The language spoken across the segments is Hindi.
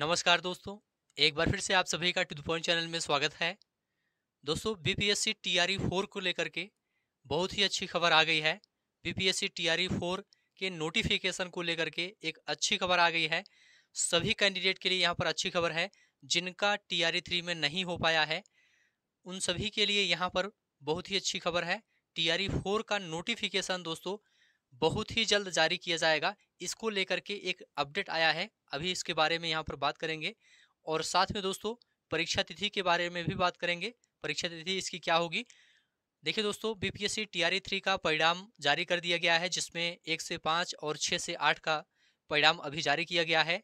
नमस्कार दोस्तों एक बार फिर से आप सभी का टू पॉइंट चैनल में स्वागत है दोस्तों बीपीएससी टीआरई फोर को लेकर के बहुत ही अच्छी खबर आ गई है बीपीएससी टीआरई फोर के नोटिफिकेशन को लेकर के एक अच्छी खबर आ गई है सभी कैंडिडेट के लिए यहाँ पर अच्छी खबर है जिनका टीआरई थ्री e में नहीं हो पाया है उन सभी के लिए यहाँ पर बहुत ही अच्छी खबर है टी फोर e का नोटिफिकेशन दोस्तों बहुत ही जल्द जारी किया जाएगा इसको लेकर के एक अपडेट आया है अभी इसके बारे में यहाँ पर बात करेंगे और साथ में दोस्तों परीक्षा तिथि के बारे में भी बात करेंगे परीक्षा तिथि इसकी क्या होगी देखिए दोस्तों बीपीएससी टीआरई थ्री का परिणाम जारी कर दिया गया है जिसमें एक से पाँच और छः से आठ का परिणाम अभी जारी किया गया है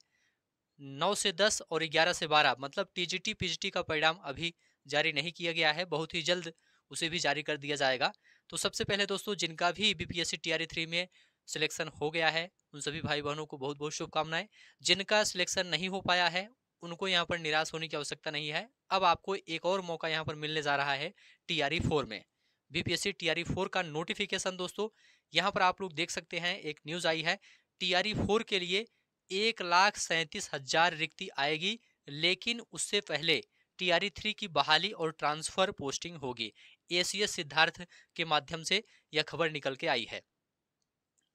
नौ से दस और ग्यारह से बारह मतलब जी टी का परिणाम अभी जारी नहीं किया गया है बहुत ही जल्द उसे भी जारी कर दिया जाएगा तो सबसे पहले दोस्तों जिनका भी बी पी एस थ्री में सिलेक्शन हो गया है उन सभी भाई बहनों को बहुत बहुत शुभकामनाएं जिनका सिलेक्शन नहीं हो पाया है उनको यहाँ पर निराश होने की आवश्यकता नहीं है अब आपको एक और मौका यहाँ पर मिलने जा रहा है टी आर फोर में बी पी एस फोर का नोटिफिकेशन दोस्तों यहाँ पर आप लोग देख सकते हैं एक न्यूज़ आई है टी आर ई फोर के लिए एक लाख सैंतीस हजार रिक्ति आएगी लेकिन उससे पहले टी आर थ्री की बहाली और ट्रांसफर पोस्टिंग होगी एसीएस सिद्धार्थ के माध्यम से यह खबर निकल के आई है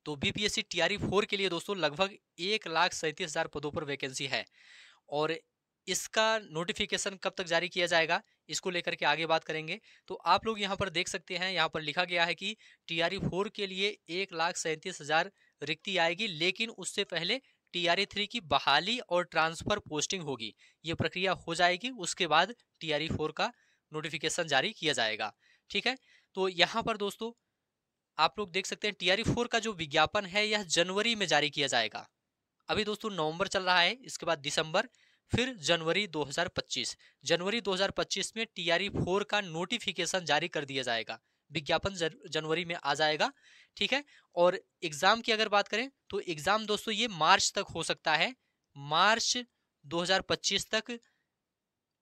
तो बीपीएससी टीआरई फोर के लिए दोस्तों लगभग एक लाख सैंतीस हजार पदों पर वैकेंसी है और इसका नोटिफिकेशन कब तक जारी किया जाएगा इसको लेकर के आगे बात करेंगे तो आप लोग यहां पर देख सकते हैं यहां पर लिखा गया है कि टीआरई फोर e के लिए एक लाख सैंतीस हजार रिक्ति आएगी लेकिन उससे पहले टीआरई थ्री e की बहाली और ट्रांसफर पोस्टिंग होगी ये प्रक्रिया हो जाएगी उसके बाद टीआरई फोर e का नोटिफिकेशन जारी किया जाएगा ठीक है तो यहाँ पर दोस्तों आप लोग देख सकते हैं टी आर फोर का जो विज्ञापन है यह जनवरी में जारी किया जाएगा अभी दोस्तों नवंबर चल रहा है इसके बाद दिसंबर फिर जनवरी 2025 जनवरी 2025 में टी आर फोर का नोटिफिकेशन जारी कर दिया जाएगा विज्ञापन जनवरी में आ जाएगा ठीक है और एग्ज़ाम की अगर बात करें तो एग्ज़ाम दोस्तों ये मार्च तक हो सकता है मार्च दो तक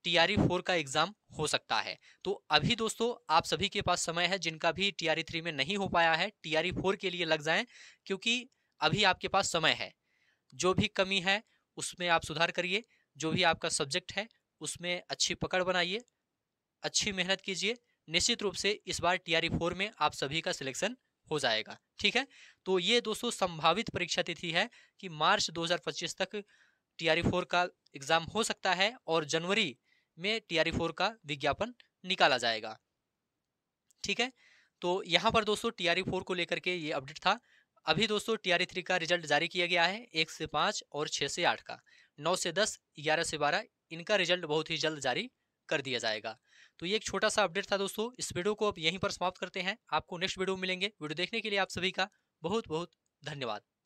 टी आर फोर का एग्ज़ाम हो सकता है तो अभी दोस्तों आप सभी के पास समय है जिनका भी टी आर थ्री में नहीं हो पाया है टी आर फोर के लिए लग जाएं क्योंकि अभी आपके पास समय है जो भी कमी है उसमें आप सुधार करिए जो भी आपका सब्जेक्ट है उसमें अच्छी पकड़ बनाइए अच्छी मेहनत कीजिए निश्चित रूप से इस बार टी आर फोर में आप सभी का सिलेक्शन हो जाएगा ठीक है तो ये दोस्तों संभावित परीक्षा तिथि है कि मार्च 2025 तक टी आर फोर का एग्जाम हो सकता है और जनवरी में टी फोर e का विज्ञापन निकाला जाएगा ठीक है तो यहाँ पर दोस्तों टी फोर e को लेकर के ये अपडेट था अभी दोस्तों टी थ्री e का रिजल्ट जारी किया गया है एक से पाँच और छः से आठ का नौ से दस ग्यारह से बारह इनका रिजल्ट बहुत ही जल्द जारी कर दिया जाएगा तो ये एक छोटा सा अपडेट था दोस्तों इस वीडियो को अब यहीं पर समाप्त करते हैं आपको नेक्स्ट वीडियो मिलेंगे वीडियो देखने के लिए आप सभी का बहुत बहुत धन्यवाद